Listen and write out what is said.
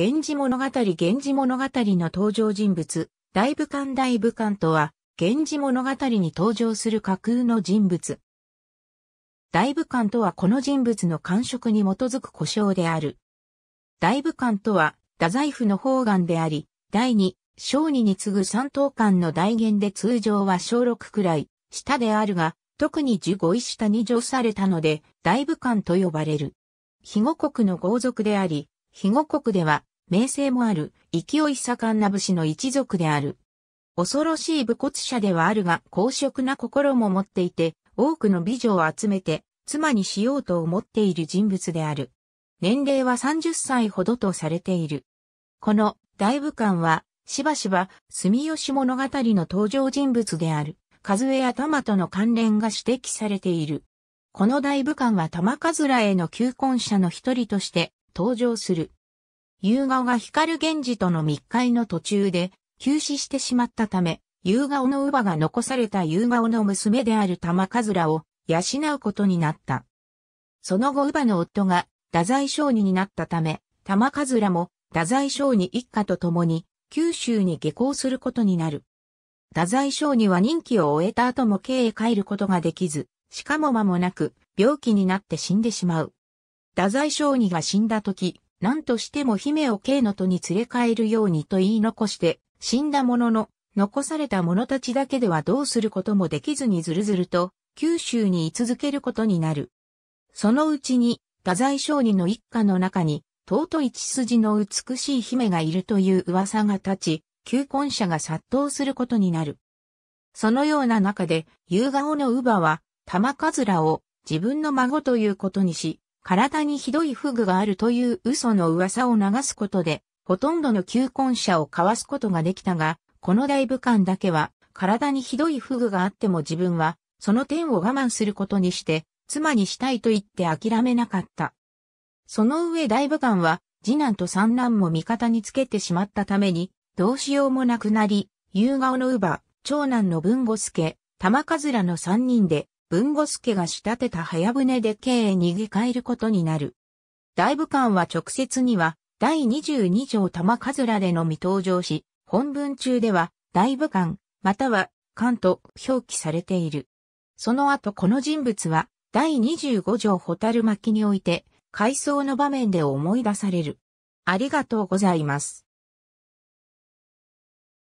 源氏物語源氏物語の登場人物、大武官大武官とは、源氏物語に登場する架空の人物。大武官とはこの人物の感触に基づく故障である。大武官とは、太宰府の方眼であり、第二、小二に次ぐ三等間の代言で通常は小六くらい、下であるが、特に十五位下に上されたので、大武官と呼ばれる。肥後国の豪族であり、肥後国では、名声もある、勢い盛んな武士の一族である。恐ろしい武骨者ではあるが、公職な心も持っていて、多くの美女を集めて、妻にしようと思っている人物である。年齢は30歳ほどとされている。この大武官は、しばしば住吉物語の登場人物である、数えや玉との関連が指摘されている。この大武官は玉かずらへの求婚者の一人として、登場する。夕顔が光源氏との密会の途中で、急死してしまったため、夕顔の乳母が残された夕顔の娘である玉かずらを養うことになった。その後乳母の夫が太宰商人になったため、玉かずらも太宰商人一家と共に九州に下校することになる。太宰商人は任期を終えた後も京へ帰ることができず、しかも間もなく病気になって死んでしまう。太宰小児が死んだ時、何としても姫を慶の都に連れ帰るようにと言い残して、死んだものの、残された者たちだけではどうすることもできずにずるずると、九州に居続けることになる。そのうちに、太宰小児の一家の中に、尊い血筋の美しい姫がいるという噂が立ち、求婚者が殺到することになる。そのような中で、夕顔の乳母は、玉かずらを自分の孫ということにし、体にひどいフグがあるという嘘の噂を流すことで、ほとんどの求婚者を交わすことができたが、この大武官だけは、体にひどいフグがあっても自分は、その点を我慢することにして、妻にしたいと言って諦めなかった。その上大武官は、次男と三男も味方につけてしまったために、どうしようもなくなり、夕顔の乳母、長男の文吾助、玉かずらの三人で、文後助が仕立てた早船で京へ逃げ帰ることになる。大武官は直接には、第22条玉かずらでのみ登場し、本文中では、大武官、または、官と表記されている。その後この人物は、第25条蛍巻において、回想の場面で思い出される。ありがとうございます。